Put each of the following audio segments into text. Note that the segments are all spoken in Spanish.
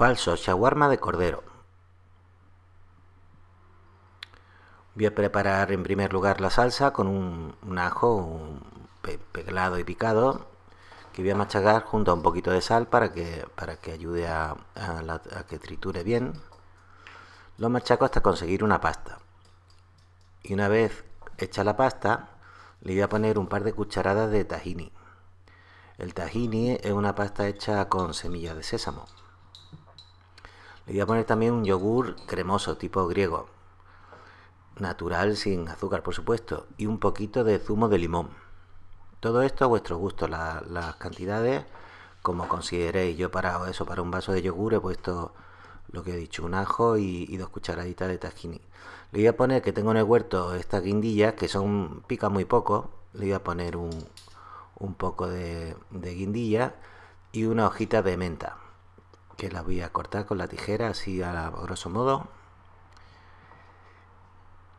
Falso, shawarma de cordero. Voy a preparar en primer lugar la salsa con un, ajo un y picado que voy a machacar junto a un poquito de sal para que, para que ayude a, a que triture bien. Lo machaco hasta conseguir una pasta. Y una vez hecha la pasta, le voy a poner un par de cucharadas de tahini. El tahini es una pasta hecha con semillas de sésamo. Le voy a poner también un yogur cremoso tipo griego, natural sin azúcar por supuesto, y un poquito de zumo de limón. Todo esto a vuestro gusto, las cantidades como consideréis. Yo para eso, para un vaso de yogur he puesto lo que he dicho, un ajo y, dos cucharaditas de tahini. Le voy a poner que tengo en el huerto estas guindillas que son pica muy poco. Le voy a poner un, poco de guindilla y una hojita de menta que la voy a cortar con la tijera así a grosso modo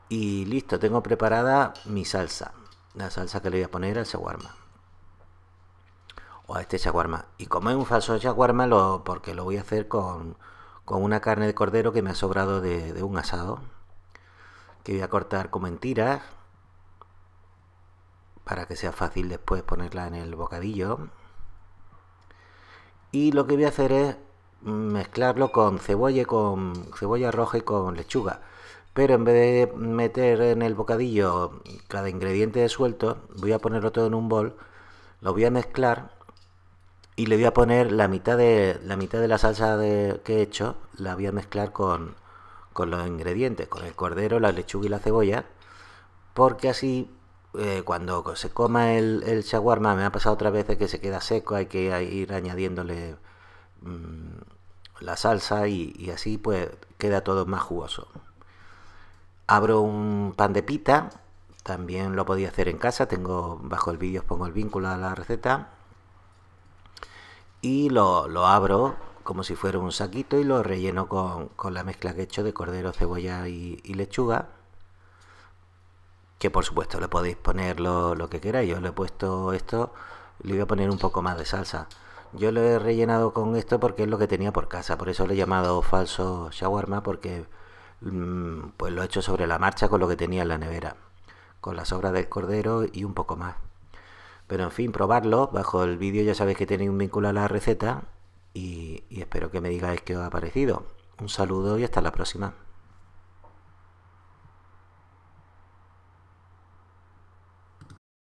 y listo, tengo preparada mi salsa la salsa que le voy a poner al shawarma o a este shawarma y como es un falso shawarma lo, porque lo voy a hacer con, una carne de cordero que me ha sobrado de, de un asado que voy a cortar como en tiras para que sea fácil después ponerla en el bocadillo y lo que voy a hacer es mezclarlo con cebolla, con cebolla roja y con lechuga. Pero en vez de meter en el bocadillo cada ingrediente de suelto, voy a ponerlo todo en un bol, lo voy a mezclar y le voy a poner la mitad de la mitad de la salsa de, que he hecho, la voy a mezclar con, los ingredientes, con el cordero, la lechuga y la cebolla, porque así eh, cuando se coma el, el shawarma, me ha pasado otras veces que se queda seco, hay que ir añadiéndole Mm, la salsa y, así pues queda todo más jugoso. Abro un pan de pita, también lo podía hacer en casa, tengo bajo el vídeo os pongo el vínculo a la receta y lo, lo, abro como si fuera un saquito y lo relleno con, la mezcla que he hecho de cordero, cebolla y, lechuga que por supuesto le podéis poner lo, lo que queráis, yo le he puesto esto, le voy a poner un poco más de salsa yo lo he rellenado con esto porque es lo que tenía por casa, por eso lo he llamado falso shawarma porque mm, pues lo he hecho sobre la marcha con lo que tenía en la nevera, con las sobras del cordero y un poco más. Pero en fin, probarlo, bajo el vídeo ya sabéis que tenéis un vínculo a la receta y, y espero que me digáis qué os ha parecido. Un saludo y hasta la próxima.